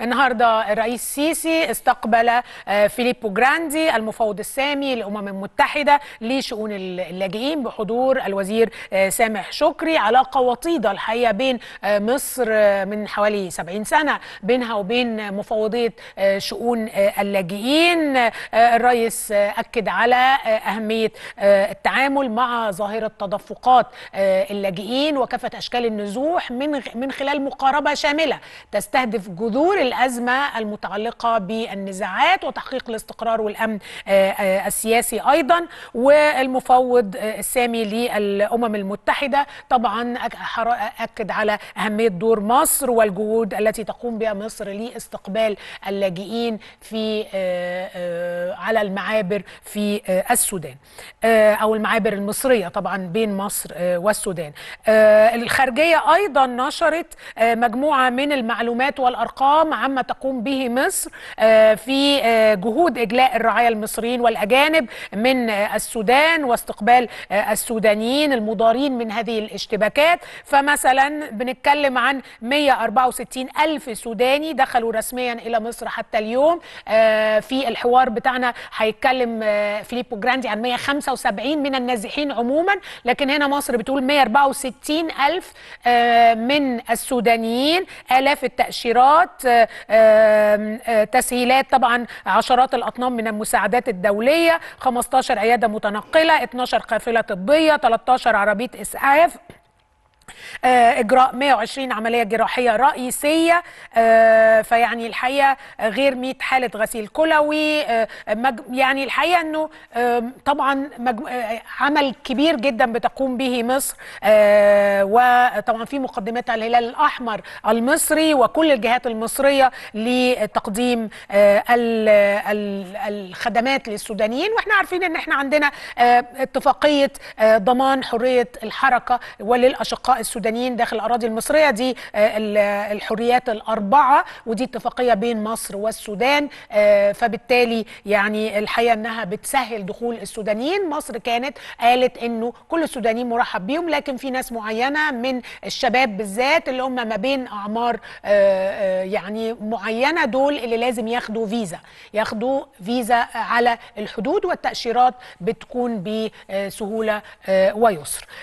النهارده الرئيس السيسي استقبل آه، فيليبو جراندي المفوض السامي للامم المتحده لشؤون اللاجئين بحضور الوزير آه، سامح شكري علاقه وطيده الحقيقه بين آه، مصر من حوالي 70 سنه بينها وبين مفوضيه شؤون اللاجئين الرئيس اكد على اهميه التعامل مع ظاهره تدفقات اللاجئين وكافه اشكال النزوح من من خلال مقاربه شامله تستهدف جذور الازمه المتعلقه بالنزاعات وتحقيق الاستقرار والامن آه، آه، السياسي ايضا والمفوض آه، السامي للامم المتحده طبعا اكد على اهميه دور مصر والجهود التي تقوم بها مصر لاستقبال اللاجئين في على المعابر في السودان او المعابر المصريه طبعا بين مصر والسودان الخارجيه ايضا نشرت مجموعه من المعلومات والارقام عما تقوم به مصر آه، في آه، جهود إجلاء الرعايا المصريين والأجانب من آه، السودان واستقبال السودانيين المضارين من هذه الاشتباكات فمثلا بنتكلم عن 164 ألف سوداني دخلوا رسميا إلى مصر حتى اليوم في الحوار بتاعنا هيتكلم فيليبو جراندي عن 175 من النازحين عموما لكن هنا مصر بتقول 164 ألف من السودانيين آلاف التأشيرات تسهيلات طبعا عشرات الاطنان من المساعدات الدوليه 15 عياده متنقله 12 قافله طبيه 13 عربيه اسعاف آه، اجراء 120 عمليه جراحيه رئيسيه آه، فيعني الحقيقه غير 100 حاله غسيل كلوي آه، يعني الحقيقه انه طبعا عمل كبير جدا بتقوم به مصر وطبعا في مقدمتها الهلال الاحمر المصري وكل الجهات المصريه لتقديم الخدمات للسودانيين واحنا عارفين ان احنا عندنا اتفاقيه ضمان حريه الحركه وللاشقاء السودانيين داخل الأراضي المصرية دي آه، الحريات الأربعة ودي اتفاقية بين مصر والسودان آه، فبالتالي يعني الحقيقة أنها بتسهل دخول السودانيين مصر كانت قالت أنه كل السودانيين مرحب بيهم لكن في ناس معينة من الشباب بالذات اللي هم ما بين أعمار آه، يعني معينة دول اللي لازم ياخدوا فيزا ياخدوا فيزا على الحدود والتأشيرات بتكون بسهولة ويسر